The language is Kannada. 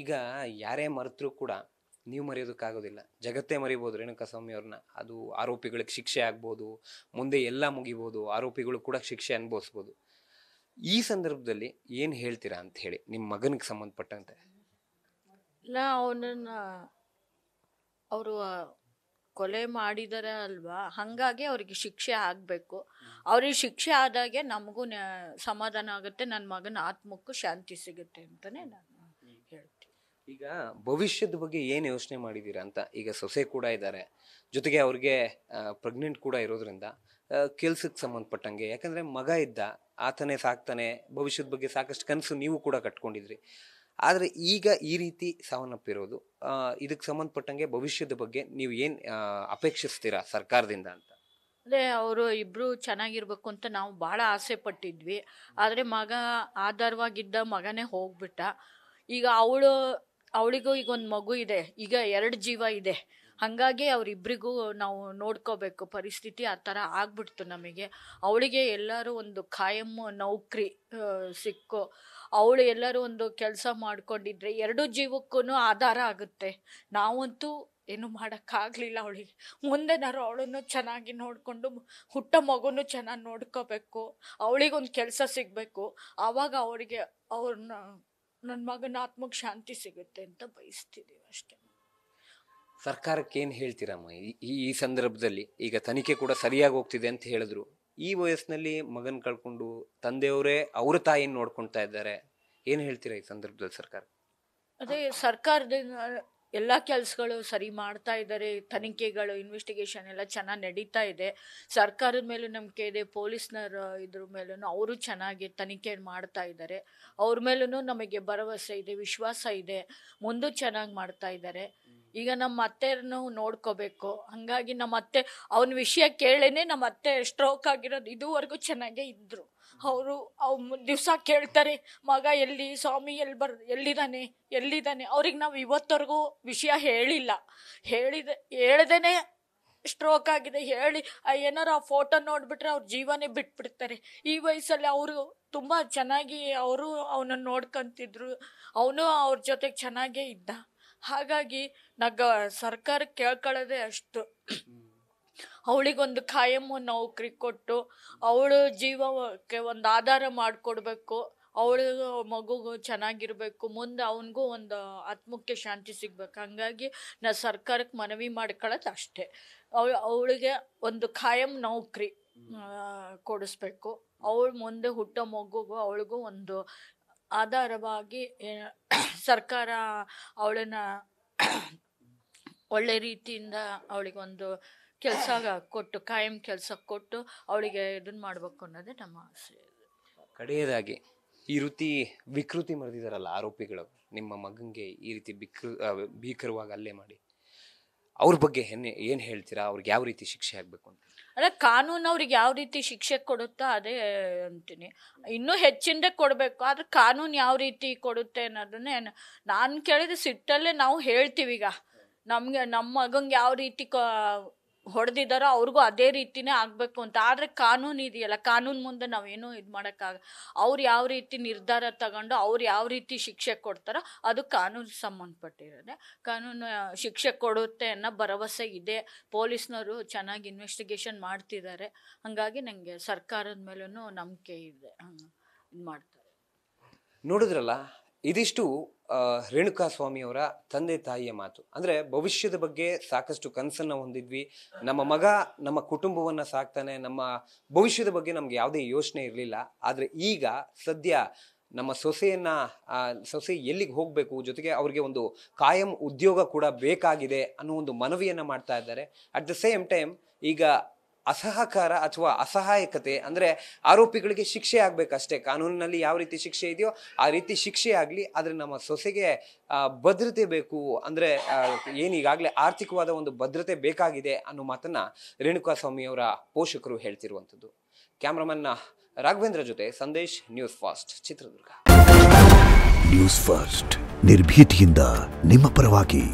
ಈಗ ಯಾರೇ ಮರೆತರೂ ಕೂಡ ನೀವು ಮರೆಯೋದಕ್ಕಾಗೋದಿಲ್ಲ ಜಗತ್ತೇ ಮರಿಬೋದು ರೇಣುಕಾಸ್ವಾಮಿ ಅವ್ರನ್ನ ಅದು ಆರೋಪಿಗಳಿಗೆ ಶಿಕ್ಷೆ ಆಗ್ಬೋದು ಮುಂದೆ ಎಲ್ಲ ಮುಗಿಬೋದು ಆರೋಪಿಗಳು ಕೂಡ ಶಿಕ್ಷೆ ಅನುಭವಿಸ್ಬೋದು ಈ ಸಂದರ್ಭದಲ್ಲಿ ಏನು ಹೇಳ್ತೀರಾ ಅಂತ ಹೇಳಿ ನಿಮ್ಮ ಮಗನಿಗೆ ಸಂಬಂಧಪಟ್ಟಂತೆ ಇಲ್ಲ ಅವನನ್ನ ಅವರು ಕೊಲೆ ಮಾಡಿದಾರೆ ಅಲ್ವಾ ಹಾಗಾಗಿ ಅವ್ರಿಗೆ ಶಿಕ್ಷೆ ಆಗಬೇಕು ಅವ್ರಿಗೆ ಶಿಕ್ಷೆ ಆದಾಗೆ ನಮಗೂ ಸಮಾಧಾನ ಆಗುತ್ತೆ ನನ್ನ ಮಗನ ಆತ್ಮಕ್ಕೂ ಶಾಂತಿ ಸಿಗುತ್ತೆ ಅಂತಲೇ ನಾನು ಈಗ ಭವಿಷ್ಯದ ಬಗ್ಗೆ ಏನು ಯೋಚನೆ ಮಾಡಿದ್ದೀರಾ ಅಂತ ಈಗ ಸೊಸೆ ಕೂಡ ಇದ್ದಾರೆ ಜೊತೆಗೆ ಅವ್ರಿಗೆ ಪ್ರೆಗ್ನೆಂಟ್ ಕೂಡ ಇರೋದ್ರಿಂದ ಕೆಲ್ಸಕ್ಕೆ ಸಂಬಂಧಪಟ್ಟಂಗೆ ಯಾಕಂದರೆ ಮಗ ಇದ್ದ ಆತನೇ ಸಾಕ್ತಾನೆ ಭವಿಷ್ಯದ ಬಗ್ಗೆ ಸಾಕಷ್ಟು ಕನಸು ನೀವು ಕೂಡ ಕಟ್ಕೊಂಡಿದ್ರಿ ಆದರೆ ಈಗ ಈ ರೀತಿ ಸಾವನ್ನಪ್ಪಿರೋದು ಇದಕ್ಕೆ ಸಂಬಂಧಪಟ್ಟಂಗೆ ಭವಿಷ್ಯದ ಬಗ್ಗೆ ನೀವು ಏನು ಅಪೇಕ್ಷಿಸ್ತೀರಾ ಸರ್ಕಾರದಿಂದ ಅಂತ ಅಂದರೆ ಅವರು ಇಬ್ಬರು ಚೆನ್ನಾಗಿರ್ಬೇಕು ಅಂತ ನಾವು ಭಾಳ ಆಸೆ ಪಟ್ಟಿದ್ವಿ ಆದರೆ ಮಗ ಆಧಾರವಾಗಿದ್ದ ಮಗನೇ ಹೋಗ್ಬಿಟ್ಟ ಈಗ ಅವಳು ಅವಳಿಗೂ ಈಗ ಒಂದು ಮಗು ಇದೆ ಈಗ ಎರಡು ಜೀವ ಇದೆ ಹಾಗಾಗಿ ಅವರಿಬ್ಬರಿಗೂ ನಾವು ನೋಡ್ಕೋಬೇಕು ಪರಿಸ್ಥಿತಿ ಆ ಥರ ಆಗ್ಬಿಡ್ತು ನಮಗೆ ಅವಳಿಗೆ ಎಲ್ಲರೂ ಒಂದು ಖಾಯಂ ನೌಕರಿ ಸಿಕ್ಕು ಅವಳು ಎಲ್ಲರೂ ಒಂದು ಕೆಲಸ ಮಾಡ್ಕೊಂಡಿದ್ರೆ ಎರಡು ಜೀವಕ್ಕೂ ಆಧಾರ ಆಗುತ್ತೆ ನಾವಂತೂ ಏನು ಮಾಡೋಕ್ಕಾಗಲಿಲ್ಲ ಅವಳಿಗೆ ಮುಂದೆನಾರು ಅವಳನ್ನು ಚೆನ್ನಾಗಿ ನೋಡಿಕೊಂಡು ಹುಟ್ಟ ಮಗುನೂ ಚೆನ್ನಾಗಿ ನೋಡ್ಕೋಬೇಕು ಅವಳಿಗೊಂದು ಕೆಲಸ ಸಿಗಬೇಕು ಆವಾಗ ಅವಳಿಗೆ ಅವ್ರನ್ನ ನನ್ನ ಮಗನ ಆತ್ಮಕ್ಕೆ ಶಾಂತಿ ಸಿಗುತ್ತೆ ಅಂತ ಬಯಸ್ತಿದ್ದೀವಿ ಅಷ್ಟೇ ಸರ್ಕಾರಕ್ಕೆ ಏನು ಹೇಳ್ತೀರಮ್ಮ ಈ- ಈ ಸಂದರ್ಭದಲ್ಲಿ ಈಗ ತನಿಖೆ ಕೂಡ ಸರಿಯಾಗಿ ಹೋಗ್ತಿದೆ ಅಂತ ಹೇಳಿದ್ರು ಈ ವಯಸ್ಸಿನಲ್ಲಿ ಮಗನ್ ಕಳ್ಕೊಂಡು ತಂದೆಯವರೇ ಅವ್ರ ತಾಯಿನ ನೋಡ್ಕೊಳ್ತಾ ಇದ್ದಾರೆ ಏನು ಹೇಳ್ತೀರಾ ಈ ಸಂದರ್ಭದಲ್ಲಿ ಸರ್ಕಾರ ಅದೇ ಸರ್ಕಾರದಿಂದ ಎಲ್ಲ ಕೆಲಸಗಳು ಸರಿ ಮಾಡ್ತಾ ಇದ್ದಾರೆ ತನಿಖೆಗಳು ಇನ್ವೆಸ್ಟಿಗೇಷನ್ ಎಲ್ಲ ಚೆನ್ನಾಗಿ ನಡೀತಾ ಇದೆ ಸರ್ಕಾರದ ಮೇಲೂ ನಂಬಿಕೆ ಇದೆ ಪೊಲೀಸ್ನರ ಇದ್ರ ಮೇಲೂ ಅವರು ಚೆನ್ನಾಗಿ ತನಿಖೆ ಮಾಡ್ತಾ ಇದ್ದಾರೆ ಅವ್ರ ಮೇಲೂ ನಮಗೆ ಭರವಸೆ ಇದೆ ವಿಶ್ವಾಸ ಇದೆ ಮುಂದೆ ಚೆನ್ನಾಗಿ ಮಾಡ್ತಾ ಇದ್ದಾರೆ ಈಗ ನಮ್ಮ ಅತ್ತೆಯನ್ನು ನೋಡ್ಕೋಬೇಕು ಹಂಗಾಗಿ ನಮ್ಮ ಅತ್ತೆ ಅವನ ವಿಷಯ ಕೇಳೇನೆ ನಮ್ಮ ಅತ್ತೆ ಸ್ಟ್ರೋಕ್ ಆಗಿರೋದು ಇದುವರೆಗೂ ಚೆನ್ನಾಗೇ ಇದ್ದರು ಅವರು ಅವ್ ದಿವಸ ಕೇಳ್ತಾರೆ ಮಗ ಎಲ್ಲಿ ಸ್ವಾಮಿ ಎಲ್ಲಿ ಬರ್ ಎಲ್ಲಿದ್ದಾನೆ ಎಲ್ಲಿದ್ದಾನೆ ಅವ್ರಿಗೆ ನಾವು ಇವತ್ತವರೆಗೂ ವಿಷಯ ಹೇಳಿಲ್ಲ ಹೇಳಿದ ಹೇಳ್ದೇ ಸ್ಟ್ರೋಕ್ ಆಗಿದೆ ಹೇಳಿ ಏನಾರು ಆ ಫೋಟೋ ನೋಡಿಬಿಟ್ರೆ ಅವ್ರ ಜೀವನೇ ಬಿಟ್ಬಿಡ್ತಾರೆ ಈ ವಯಸ್ಸಲ್ಲಿ ಅವರು ತುಂಬ ಚೆನ್ನಾಗಿ ಅವರು ಅವನನ್ನು ನೋಡ್ಕೊಂತಿದ್ರು ಅವನು ಅವ್ರ ಜೊತೆಗೆ ಚೆನ್ನಾಗೇ ಇದ್ದ ಹಾಗಾಗಿ ನಗ ಸರ್ಕಾರ ಕೇಳ್ಕೊಳ್ಳೋದೇ ಅಷ್ಟು ಅವಳಿಗೊಂದು ಖಾಯಂ ನೌಕರಿ ಕೊಟ್ಟು ಅವಳ ಜೀವಕ್ಕೆ ಒಂದು ಆಧಾರ ಮಾಡಿಕೊಡ್ಬೇಕು ಅವಳು ಮಗುಗೂ ಚೆನ್ನಾಗಿರಬೇಕು ಮುಂದೆ ಅವನಿಗೂ ಒಂದು ಆತ್ಮಕ್ಕೆ ಶಾಂತಿ ಸಿಗ್ಬೇಕು ಹಾಗಾಗಿ ನಾ ಸರ್ಕಾರಕ್ಕೆ ಮನವಿ ಮಾಡ್ಕೊಳ್ಳೋದು ಅಷ್ಟೇ ಅವಳು ಅವಳಿಗೆ ಒಂದು ಖಾಯಂ ನೌಕರಿ ಕೊಡಿಸ್ಬೇಕು ಅವಳು ಮುಂದೆ ಹುಟ್ಟೋ ಮಗುಗೂ ಅವಳಿಗೂ ಒಂದು ಆಧಾರವಾಗಿ ಸರ್ಕಾರ ಅವಳನ್ನ ಒಳ್ಳೆ ರೀತಿಯಿಂದ ಅವಳಿಗೊಂದು ಕೆಲಸ ಕೊಟ್ಟು ಕಾಯಂ ಕೆಲಸ ಕೊಟ್ಟು ಅವಳಿಗೆ ಇದನ್ನ ಮಾಡಬೇಕು ಅನ್ನೋದೇ ನಮ್ಮ ಆಸೆ ಕಡೆಯದಾಗಿ ಈ ರೀತಿ ವಿಕೃತಿ ಮರೆದಿದಾರಲ್ಲ ಆರೋಪಿಗಳು ನಿಮ್ಮ ಮಗನಿಗೆ ಈ ರೀತಿ ಬಿಕೃ ಭೀಕರವಾಗಿ ಅಲ್ಲೇ ಮಾಡಿ ಅವ್ರ ಬಗ್ಗೆ ಹೆಣ್ಣೆ ಏನು ಹೇಳ್ತೀರಾ ಅವ್ರಿಗೆ ಯಾವ ರೀತಿ ಶಿಕ್ಷೆ ಆಗಬೇಕು ಅಂತ ಅದೇ ಕಾನೂನು ಅವ್ರಿಗೆ ಯಾವ ರೀತಿ ಶಿಕ್ಷೆ ಕೊಡುತ್ತೋ ಅದೇ ಅಂತೀನಿ ಇನ್ನೂ ಹೆಚ್ಚಿಂದ ಕೊಡಬೇಕು ಆದರೆ ಕಾನೂನು ಯಾವ ರೀತಿ ಕೊಡುತ್ತೆ ಅನ್ನೋದನ್ನೇ ನಾನು ಕೇಳಿದ ಸಿಟ್ಟಲ್ಲೇ ನಾವು ಹೇಳ್ತೀವಿ ಈಗ ನಮಗೆ ನಮ್ಮ ಮಗಂಗೆ ಯಾವ ರೀತಿ ಹೊಡೆದಿದ್ದಾರೋ ಅವ್ರಿಗೂ ಅದೇ ರೀತಿನೇ ಆಗಬೇಕು ಅಂತ ಆದರೆ ಕಾನೂನು ಇದೆಯಲ್ಲ ಕಾನೂನು ಮುಂದೆ ನಾವೇನು ಇದು ಮಾಡೋಕ್ಕಾಗ ಅವ್ರು ಯಾವ ರೀತಿ ನಿರ್ಧಾರ ತಗೊಂಡು ಅವ್ರು ಯಾವ ರೀತಿ ಶಿಕ್ಷೆ ಕೊಡ್ತಾರೋ ಅದು ಕಾನೂನು ಸಂಬಂಧಪಟ್ಟಿರೋದೆ ಕಾನೂನು ಶಿಕ್ಷೆ ಕೊಡುತ್ತೆ ಅನ್ನೋ ಭರವಸೆ ಇದೆ ಪೊಲೀಸ್ನವರು ಚೆನ್ನಾಗಿ ಇನ್ವೆಸ್ಟಿಗೇಷನ್ ಮಾಡ್ತಿದ್ದಾರೆ ಹಾಗಾಗಿ ನನಗೆ ಸರ್ಕಾರದ ಮೇಲೂ ನಂಬಿಕೆ ಇದೆ ಇದು ಮಾಡ್ತಾರೆ ನೋಡಿದ್ರಲ್ಲ ಇದಿಷ್ಟು ರೇಣುಕಾ ಸ್ವಾಮಿಯವರ ತಂದೆ ತಾಯಿಯ ಮಾತು ಅಂದರೆ ಭವಿಷ್ಯದ ಬಗ್ಗೆ ಸಾಕಷ್ಟು ಕನಸನ್ನು ಹೊಂದಿದ್ವಿ ನಮ್ಮ ಮಗ ನಮ್ಮ ಕುಟುಂಬವನ್ನು ಸಾಕ್ತಾನೆ ನಮ್ಮ ಭವಿಷ್ಯದ ಬಗ್ಗೆ ನಮಗೆ ಯಾವುದೇ ಯೋಚನೆ ಇರಲಿಲ್ಲ ಆದರೆ ಈಗ ಸದ್ಯ ನಮ್ಮ ಸೊಸೆಯನ್ನ ಸೊಸೆ ಎಲ್ಲಿಗೆ ಹೋಗಬೇಕು ಜೊತೆಗೆ ಅವರಿಗೆ ಒಂದು ಕಾಯಂ ಉದ್ಯೋಗ ಕೂಡ ಬೇಕಾಗಿದೆ ಅನ್ನೋ ಒಂದು ಮನವಿಯನ್ನು ಮಾಡ್ತಾ ಇದ್ದಾರೆ ಅಟ್ ದ ಸೇಮ್ ಟೈಮ್ ಈಗ ಅಸಹಕಾರ ಅಥವಾ ಅಸಹಾಯಕತೆ ಅಂದರೆ ಆರೋಪಿಗಳಿಗೆ ಶಿಕ್ಷೆ ಆಗಬೇಕಷ್ಟೇ ಕಾನೂನಿನಲ್ಲಿ ಯಾವ ರೀತಿ ಶಿಕ್ಷೆ ಇದೆಯೋ ಆ ರೀತಿ ಶಿಕ್ಷೆ ಆಗಲಿ ಆದರೆ ನಮ್ಮ ಸೊಸೆಗೆ ಭದ್ರತೆ ಬೇಕು ಅಂದರೆ ಏನೀಗಾಗಲೇ ಆರ್ಥಿಕವಾದ ಒಂದು ಭದ್ರತೆ ಬೇಕಾಗಿದೆ ಅನ್ನೋ ಮಾತನ್ನು ರೇಣುಕಾ ಸ್ವಾಮಿಯವರ ಪೋಷಕರು ಹೇಳ್ತಿರುವಂಥದ್ದು ಕ್ಯಾಮ್ರಾಮನ್ನ ರಾಘವೇಂದ್ರ ಜೊತೆ Sandesh news fast Chitradurga news fast ನಿರ್ಭೀತಿಯಿಂದ ನಿಮ್ಮ ಪರವಾಗಿ